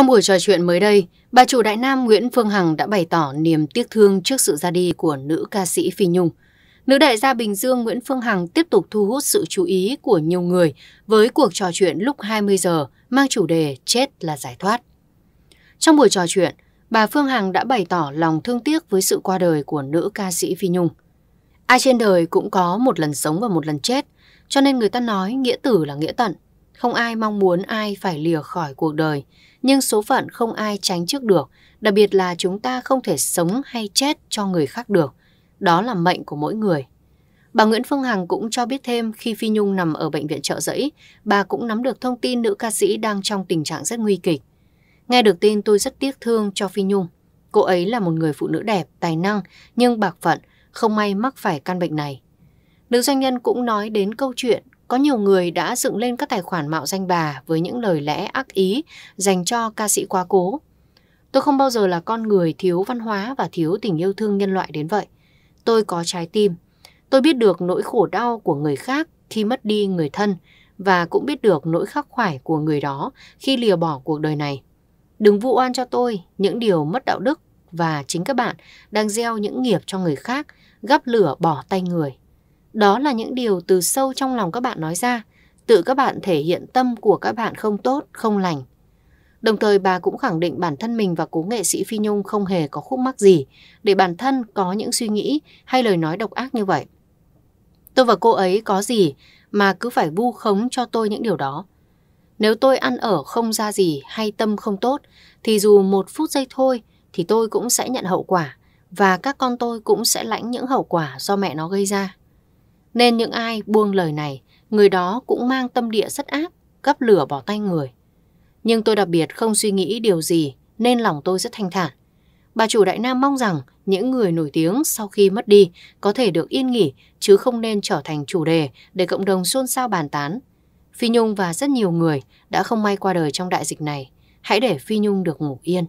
Trong buổi trò chuyện mới đây, bà chủ Đại Nam Nguyễn Phương Hằng đã bày tỏ niềm tiếc thương trước sự ra đi của nữ ca sĩ Phi Nhung. Nữ đại gia Bình Dương Nguyễn Phương Hằng tiếp tục thu hút sự chú ý của nhiều người với cuộc trò chuyện lúc 20 giờ mang chủ đề Chết là giải thoát. Trong buổi trò chuyện, bà Phương Hằng đã bày tỏ lòng thương tiếc với sự qua đời của nữ ca sĩ Phi Nhung. Ai trên đời cũng có một lần sống và một lần chết, cho nên người ta nói nghĩa tử là nghĩa tận. Không ai mong muốn ai phải lìa khỏi cuộc đời, nhưng số phận không ai tránh trước được, đặc biệt là chúng ta không thể sống hay chết cho người khác được. Đó là mệnh của mỗi người. Bà Nguyễn Phương Hằng cũng cho biết thêm khi Phi Nhung nằm ở bệnh viện trợ giấy, bà cũng nắm được thông tin nữ ca sĩ đang trong tình trạng rất nguy kịch. Nghe được tin tôi rất tiếc thương cho Phi Nhung. Cô ấy là một người phụ nữ đẹp, tài năng, nhưng bạc phận, không may mắc phải căn bệnh này. Nữ doanh nhân cũng nói đến câu chuyện có nhiều người đã dựng lên các tài khoản mạo danh bà với những lời lẽ ác ý dành cho ca sĩ quá cố. Tôi không bao giờ là con người thiếu văn hóa và thiếu tình yêu thương nhân loại đến vậy. Tôi có trái tim. Tôi biết được nỗi khổ đau của người khác khi mất đi người thân và cũng biết được nỗi khắc khoải của người đó khi lìa bỏ cuộc đời này. Đừng vu oan cho tôi những điều mất đạo đức và chính các bạn đang gieo những nghiệp cho người khác, gắp lửa bỏ tay người. Đó là những điều từ sâu trong lòng các bạn nói ra, tự các bạn thể hiện tâm của các bạn không tốt, không lành. Đồng thời bà cũng khẳng định bản thân mình và cố nghệ sĩ Phi Nhung không hề có khúc mắc gì để bản thân có những suy nghĩ hay lời nói độc ác như vậy. Tôi và cô ấy có gì mà cứ phải vu khống cho tôi những điều đó. Nếu tôi ăn ở không ra gì hay tâm không tốt thì dù một phút giây thôi thì tôi cũng sẽ nhận hậu quả và các con tôi cũng sẽ lãnh những hậu quả do mẹ nó gây ra. Nên những ai buông lời này, người đó cũng mang tâm địa rất ác, gắp lửa bỏ tay người. Nhưng tôi đặc biệt không suy nghĩ điều gì nên lòng tôi rất thanh thản. Bà chủ Đại Nam mong rằng những người nổi tiếng sau khi mất đi có thể được yên nghỉ chứ không nên trở thành chủ đề để cộng đồng xôn xao bàn tán. Phi Nhung và rất nhiều người đã không may qua đời trong đại dịch này. Hãy để Phi Nhung được ngủ yên.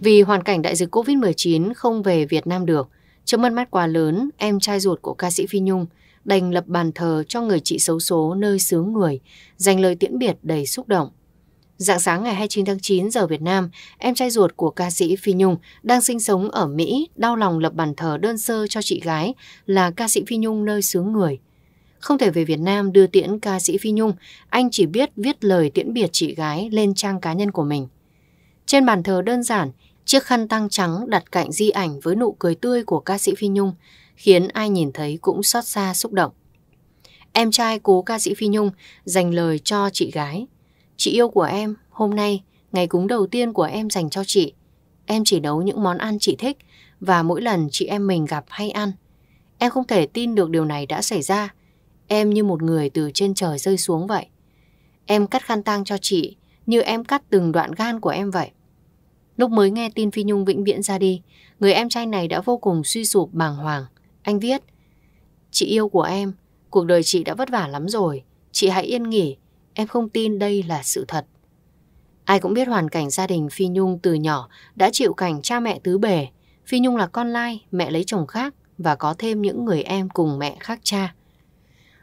Vì hoàn cảnh đại dịch COVID-19 không về Việt Nam được, Trước mắt mắt quá lớn, em trai ruột của ca sĩ Phi Nhung đành lập bàn thờ cho người chị xấu số nơi xứ người, dành lời tiễn biệt đầy xúc động. Dạng sáng ngày 29 tháng 9 giờ Việt Nam, em trai ruột của ca sĩ Phi Nhung đang sinh sống ở Mỹ đau lòng lập bàn thờ đơn sơ cho chị gái là ca sĩ Phi Nhung nơi xứ người. Không thể về Việt Nam đưa tiễn ca sĩ Phi Nhung, anh chỉ biết viết lời tiễn biệt chị gái lên trang cá nhân của mình. Trên bàn thờ đơn giản, Chiếc khăn tăng trắng đặt cạnh di ảnh với nụ cười tươi của ca sĩ Phi Nhung khiến ai nhìn thấy cũng xót xa xúc động. Em trai cố ca sĩ Phi Nhung dành lời cho chị gái. Chị yêu của em, hôm nay, ngày cúng đầu tiên của em dành cho chị. Em chỉ nấu những món ăn chị thích và mỗi lần chị em mình gặp hay ăn. Em không thể tin được điều này đã xảy ra. Em như một người từ trên trời rơi xuống vậy. Em cắt khăn tang cho chị như em cắt từng đoạn gan của em vậy. Lúc mới nghe tin Phi Nhung vĩnh viễn ra đi, người em trai này đã vô cùng suy sụp bàng hoàng. Anh viết, Chị yêu của em, cuộc đời chị đã vất vả lắm rồi, chị hãy yên nghỉ, em không tin đây là sự thật. Ai cũng biết hoàn cảnh gia đình Phi Nhung từ nhỏ đã chịu cảnh cha mẹ tứ bề. Phi Nhung là con lai, mẹ lấy chồng khác và có thêm những người em cùng mẹ khác cha.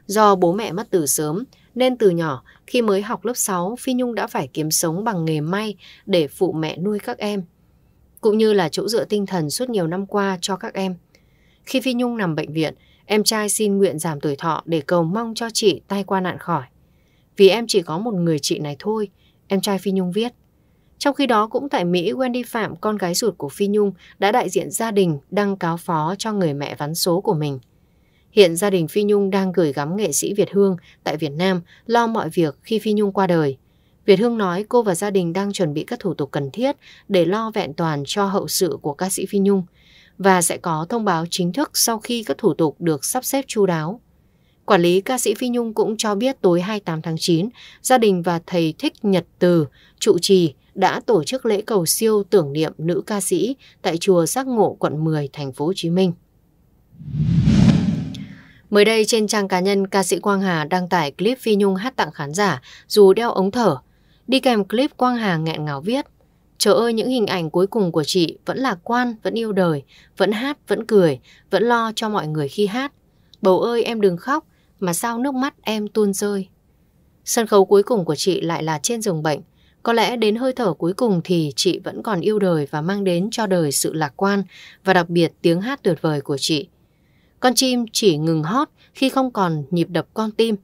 Do bố mẹ mất từ sớm, nên từ nhỏ khi mới học lớp 6 Phi Nhung đã phải kiếm sống bằng nghề may để phụ mẹ nuôi các em, cũng như là chỗ dựa tinh thần suốt nhiều năm qua cho các em. Khi Phi Nhung nằm bệnh viện, em trai xin nguyện giảm tuổi thọ để cầu mong cho chị tai qua nạn khỏi. Vì em chỉ có một người chị này thôi, em trai Phi Nhung viết. Trong khi đó cũng tại Mỹ, Wendy Phạm, con gái ruột của Phi Nhung, đã đại diện gia đình đăng cáo phó cho người mẹ vắn số của mình. Hiện gia đình Phi Nhung đang gửi gắm nghệ sĩ Việt Hương tại Việt Nam lo mọi việc khi Phi Nhung qua đời. Việt Hương nói cô và gia đình đang chuẩn bị các thủ tục cần thiết để lo vẹn toàn cho hậu sự của ca sĩ Phi Nhung và sẽ có thông báo chính thức sau khi các thủ tục được sắp xếp chu đáo. Quản lý ca sĩ Phi Nhung cũng cho biết tối 28 tháng 9, gia đình và thầy Thích Nhật Từ, trụ trì, đã tổ chức lễ cầu siêu tưởng niệm nữ ca sĩ tại chùa Giác Ngộ, quận 10, thành phố Hồ Chí Minh. Mới đây trên trang cá nhân ca sĩ Quang Hà đăng tải clip Phi Nhung hát tặng khán giả dù đeo ống thở. Đi kèm clip Quang Hà nghẹn ngào viết. Trời ơi những hình ảnh cuối cùng của chị vẫn lạc quan, vẫn yêu đời, vẫn hát, vẫn cười, vẫn lo cho mọi người khi hát. Bầu ơi em đừng khóc, mà sao nước mắt em tuôn rơi. Sân khấu cuối cùng của chị lại là trên giường bệnh. Có lẽ đến hơi thở cuối cùng thì chị vẫn còn yêu đời và mang đến cho đời sự lạc quan và đặc biệt tiếng hát tuyệt vời của chị. Con chim chỉ ngừng hót khi không còn nhịp đập con tim.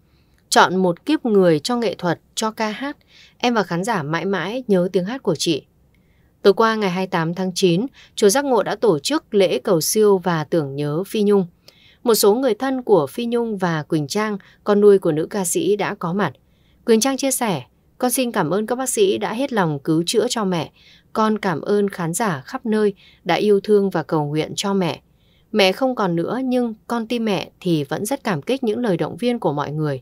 Chọn một kiếp người cho nghệ thuật, cho ca hát. Em và khán giả mãi mãi nhớ tiếng hát của chị. Tối qua ngày 28 tháng 9, Chùa Giác Ngộ đã tổ chức lễ cầu siêu và tưởng nhớ Phi Nhung. Một số người thân của Phi Nhung và Quỳnh Trang, con nuôi của nữ ca sĩ đã có mặt. Quỳnh Trang chia sẻ, con xin cảm ơn các bác sĩ đã hết lòng cứu chữa cho mẹ. Con cảm ơn khán giả khắp nơi đã yêu thương và cầu nguyện cho mẹ. Mẹ không còn nữa nhưng con tim mẹ thì vẫn rất cảm kích những lời động viên của mọi người.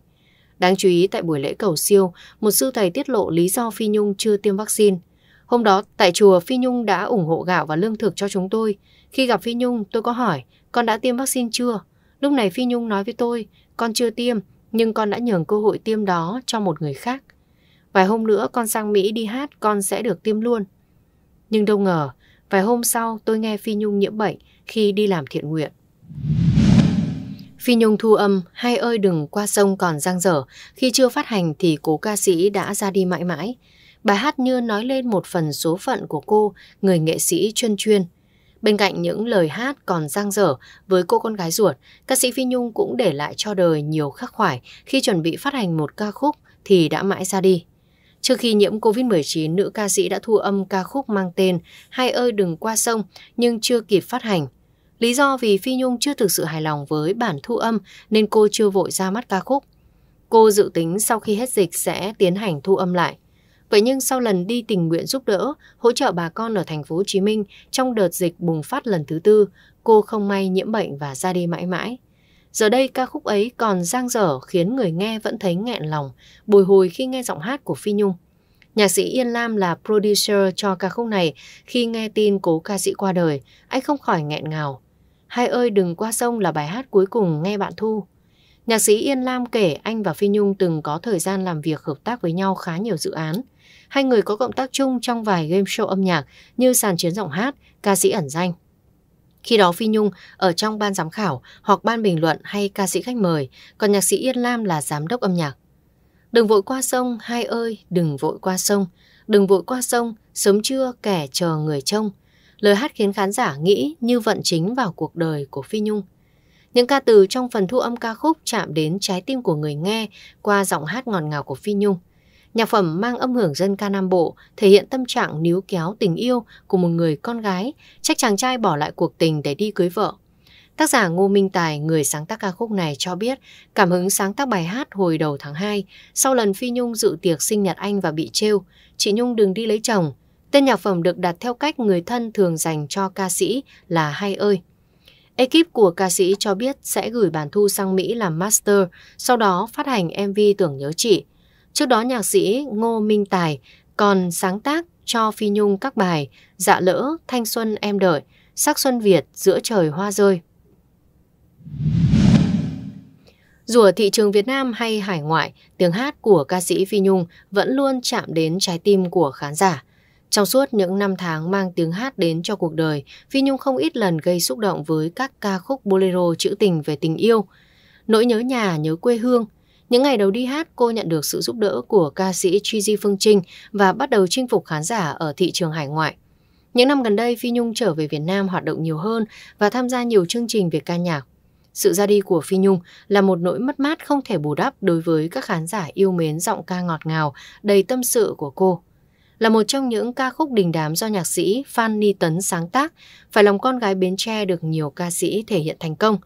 Đáng chú ý tại buổi lễ cầu siêu, một sư thầy tiết lộ lý do Phi Nhung chưa tiêm vaccine. Hôm đó, tại chùa, Phi Nhung đã ủng hộ gạo và lương thực cho chúng tôi. Khi gặp Phi Nhung, tôi có hỏi, con đã tiêm vaccine chưa? Lúc này Phi Nhung nói với tôi, con chưa tiêm, nhưng con đã nhường cơ hội tiêm đó cho một người khác. Vài hôm nữa con sang Mỹ đi hát, con sẽ được tiêm luôn. Nhưng đâu ngờ, vài hôm sau tôi nghe Phi Nhung nhiễm bệnh, khi đi làm thiện nguyện. Phi Nhung thu âm Hai ơi đừng qua sông còn giang dở khi chưa phát hành thì cố ca sĩ đã ra đi mãi mãi. Bài hát như nói lên một phần số phận của cô, người nghệ sĩ chuyên chuyên. Bên cạnh những lời hát còn giang dở với cô con gái ruột, ca sĩ Phi Nhung cũng để lại cho đời nhiều khắc khoải khi chuẩn bị phát hành một ca khúc thì đã mãi ra đi. Trước khi nhiễm COVID-19, nữ ca sĩ đã thu âm ca khúc mang tên Hai ơi đừng qua sông nhưng chưa kịp phát hành. Lý do vì Phi Nhung chưa thực sự hài lòng với bản thu âm nên cô chưa vội ra mắt ca khúc. Cô dự tính sau khi hết dịch sẽ tiến hành thu âm lại. Vậy nhưng sau lần đi tình nguyện giúp đỡ, hỗ trợ bà con ở thành phố Hồ Chí Minh trong đợt dịch bùng phát lần thứ tư, cô không may nhiễm bệnh và ra đi mãi mãi. Giờ đây ca khúc ấy còn giang dở khiến người nghe vẫn thấy nghẹn lòng, bồi hồi khi nghe giọng hát của Phi Nhung. Nhạc sĩ Yên Lam là producer cho ca khúc này. Khi nghe tin cố ca sĩ qua đời, anh không khỏi nghẹn ngào. Hai ơi đừng qua sông là bài hát cuối cùng nghe bạn thu. Nhạc sĩ Yên Lam kể anh và Phi Nhung từng có thời gian làm việc hợp tác với nhau khá nhiều dự án. Hai người có cộng tác chung trong vài game show âm nhạc như sàn chiến giọng hát, ca sĩ ẩn danh. Khi đó Phi Nhung ở trong ban giám khảo hoặc ban bình luận hay ca sĩ khách mời, còn nhạc sĩ Yên Lam là giám đốc âm nhạc. Đừng vội qua sông, hai ơi, đừng vội qua sông, đừng vội qua sông, sớm trưa kẻ chờ người trông. Lời hát khiến khán giả nghĩ như vận chính vào cuộc đời của Phi Nhung. Những ca từ trong phần thu âm ca khúc chạm đến trái tim của người nghe qua giọng hát ngọt ngào của Phi Nhung. Nhạc phẩm mang âm hưởng dân ca Nam Bộ, thể hiện tâm trạng níu kéo tình yêu của một người con gái, trách chàng trai bỏ lại cuộc tình để đi cưới vợ. Tác giả Ngô Minh Tài, người sáng tác ca khúc này cho biết, cảm hứng sáng tác bài hát hồi đầu tháng 2, sau lần Phi Nhung dự tiệc sinh nhật anh và bị trêu, chị Nhung đừng đi lấy chồng. Tên nhạc phẩm được đặt theo cách người thân thường dành cho ca sĩ là Hay ơi. Ekip của ca sĩ cho biết sẽ gửi bản thu sang Mỹ làm master, sau đó phát hành MV Tưởng nhớ chị. Trước đó nhạc sĩ Ngô Minh Tài còn sáng tác cho Phi Nhung các bài Dạ lỡ, Thanh xuân em đợi, Sắc xuân Việt, Giữa trời hoa rơi. Dù ở thị trường Việt Nam hay hải ngoại, tiếng hát của ca sĩ Phi Nhung vẫn luôn chạm đến trái tim của khán giả. Trong suốt những năm tháng mang tiếng hát đến cho cuộc đời, Phi Nhung không ít lần gây xúc động với các ca khúc bolero trữ tình về tình yêu, nỗi nhớ nhà, nhớ quê hương, những ngày đầu đi hát, cô nhận được sự giúp đỡ của ca sĩ Chizy Phương Trinh và bắt đầu chinh phục khán giả ở thị trường hải ngoại. Những năm gần đây, Phi Nhung trở về Việt Nam hoạt động nhiều hơn và tham gia nhiều chương trình về ca nhạc. Sự ra đi của Phi Nhung là một nỗi mất mát không thể bù đắp đối với các khán giả yêu mến giọng ca ngọt ngào, đầy tâm sự của cô là một trong những ca khúc đình đám do nhạc sĩ Phan Ni Tấn sáng tác, phải lòng con gái Bến Tre được nhiều ca sĩ thể hiện thành công.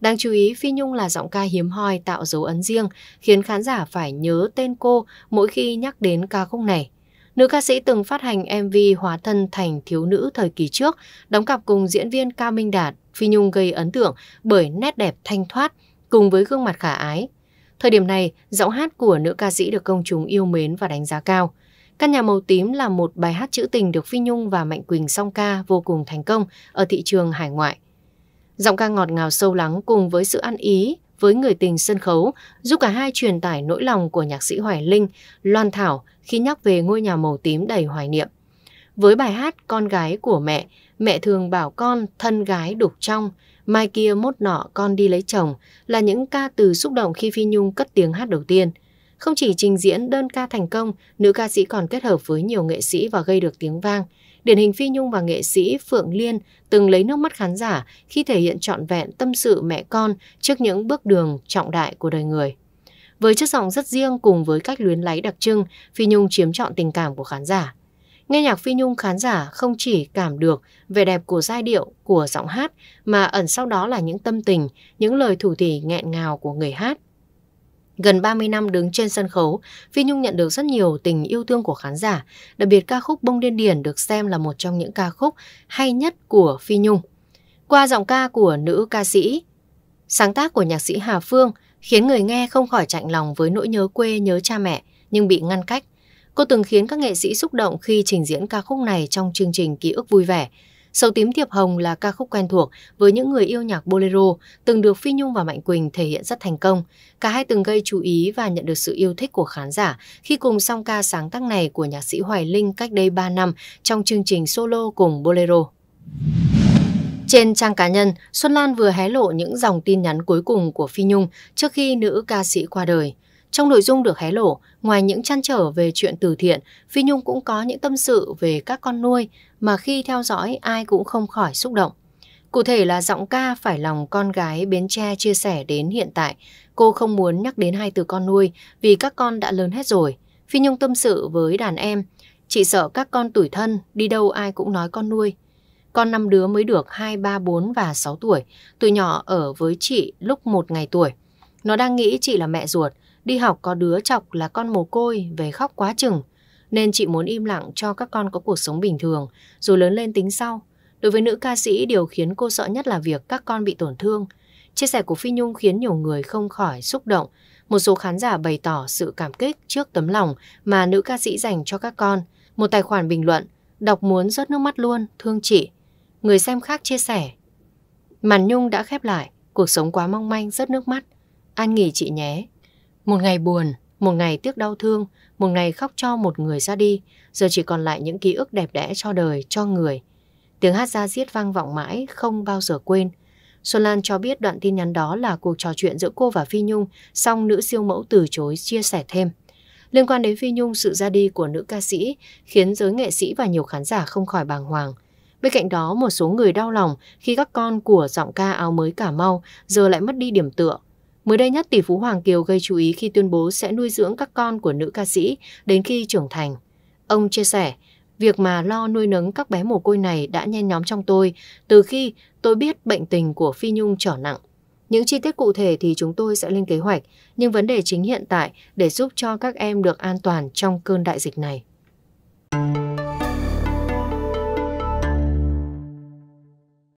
Đáng chú ý, Phi Nhung là giọng ca hiếm hoi tạo dấu ấn riêng, khiến khán giả phải nhớ tên cô mỗi khi nhắc đến ca khúc này. Nữ ca sĩ từng phát hành MV hóa thân thành thiếu nữ thời kỳ trước, đóng cặp cùng diễn viên Cao Minh Đạt, Phi Nhung gây ấn tượng bởi nét đẹp thanh thoát cùng với gương mặt khả ái. Thời điểm này, giọng hát của nữ ca sĩ được công chúng yêu mến và đánh giá cao. Căn nhà màu tím là một bài hát trữ tình được Phi Nhung và Mạnh Quỳnh song ca vô cùng thành công ở thị trường hải ngoại. Giọng ca ngọt ngào sâu lắng cùng với sự ăn ý với người tình sân khấu giúp cả hai truyền tải nỗi lòng của nhạc sĩ Hoài Linh, Loan Thảo khi nhắc về ngôi nhà màu tím đầy hoài niệm. Với bài hát Con gái của mẹ, mẹ thường bảo con thân gái đục trong, mai kia mốt nọ con đi lấy chồng là những ca từ xúc động khi Phi Nhung cất tiếng hát đầu tiên – không chỉ trình diễn đơn ca thành công, nữ ca sĩ còn kết hợp với nhiều nghệ sĩ và gây được tiếng vang. Điển hình Phi Nhung và nghệ sĩ Phượng Liên từng lấy nước mắt khán giả khi thể hiện trọn vẹn tâm sự mẹ con trước những bước đường trọng đại của đời người. Với chất giọng rất riêng cùng với cách luyến láy đặc trưng, Phi Nhung chiếm trọn tình cảm của khán giả. Nghe nhạc Phi Nhung khán giả không chỉ cảm được vẻ đẹp của giai điệu, của giọng hát mà ẩn sau đó là những tâm tình, những lời thủ thỉ nghẹn ngào của người hát. Gần 30 năm đứng trên sân khấu, Phi Nhung nhận được rất nhiều tình yêu thương của khán giả, đặc biệt ca khúc Bông Điên Điển được xem là một trong những ca khúc hay nhất của Phi Nhung. Qua giọng ca của nữ ca sĩ, sáng tác của nhạc sĩ Hà Phương khiến người nghe không khỏi chạnh lòng với nỗi nhớ quê nhớ cha mẹ nhưng bị ngăn cách. Cô từng khiến các nghệ sĩ xúc động khi trình diễn ca khúc này trong chương trình Ký ức vui vẻ, Sầu tím thiệp hồng là ca khúc quen thuộc với những người yêu nhạc bolero, từng được Phi Nhung và Mạnh Quỳnh thể hiện rất thành công. Cả hai từng gây chú ý và nhận được sự yêu thích của khán giả khi cùng song ca sáng tác này của nhạc sĩ Hoài Linh cách đây 3 năm trong chương trình solo cùng bolero. Trên trang cá nhân, Xuân Lan vừa hé lộ những dòng tin nhắn cuối cùng của Phi Nhung trước khi nữ ca sĩ qua đời. Trong nội dung được hé lộ, ngoài những chăn trở về chuyện từ thiện, Phi Nhung cũng có những tâm sự về các con nuôi mà khi theo dõi ai cũng không khỏi xúc động. Cụ thể là giọng ca phải lòng con gái Bến Tre chia sẻ đến hiện tại, cô không muốn nhắc đến hai từ con nuôi vì các con đã lớn hết rồi. Phi Nhung tâm sự với đàn em, chị sợ các con tuổi thân, đi đâu ai cũng nói con nuôi. Con năm đứa mới được 2, 3, 4 và 6 tuổi, tụi nhỏ ở với chị lúc một ngày tuổi. Nó đang nghĩ chị là mẹ ruột, Đi học có đứa chọc là con mồ côi, về khóc quá chừng. Nên chị muốn im lặng cho các con có cuộc sống bình thường, rồi lớn lên tính sau. Đối với nữ ca sĩ, điều khiến cô sợ nhất là việc các con bị tổn thương. Chia sẻ của Phi Nhung khiến nhiều người không khỏi xúc động. Một số khán giả bày tỏ sự cảm kích trước tấm lòng mà nữ ca sĩ dành cho các con. Một tài khoản bình luận, đọc muốn rớt nước mắt luôn, thương chị. Người xem khác chia sẻ. Màn Nhung đã khép lại, cuộc sống quá mong manh, rớt nước mắt. An nghỉ chị nhé, một ngày buồn, một ngày tiếc đau thương, một ngày khóc cho một người ra đi, giờ chỉ còn lại những ký ức đẹp đẽ cho đời, cho người. Tiếng hát ra giết vang vọng mãi, không bao giờ quên. Xuân Lan cho biết đoạn tin nhắn đó là cuộc trò chuyện giữa cô và Phi Nhung, song nữ siêu mẫu từ chối chia sẻ thêm. Liên quan đến Phi Nhung, sự ra đi của nữ ca sĩ khiến giới nghệ sĩ và nhiều khán giả không khỏi bàng hoàng. Bên cạnh đó, một số người đau lòng khi các con của giọng ca áo mới Cà Mau giờ lại mất đi điểm tựa, Mới đây nhất, tỷ phú Hoàng Kiều gây chú ý khi tuyên bố sẽ nuôi dưỡng các con của nữ ca sĩ đến khi trưởng thành. Ông chia sẻ, việc mà lo nuôi nấng các bé mồ côi này đã nhen nhóm trong tôi từ khi tôi biết bệnh tình của Phi Nhung trở nặng. Những chi tiết cụ thể thì chúng tôi sẽ lên kế hoạch, nhưng vấn đề chính hiện tại để giúp cho các em được an toàn trong cơn đại dịch này.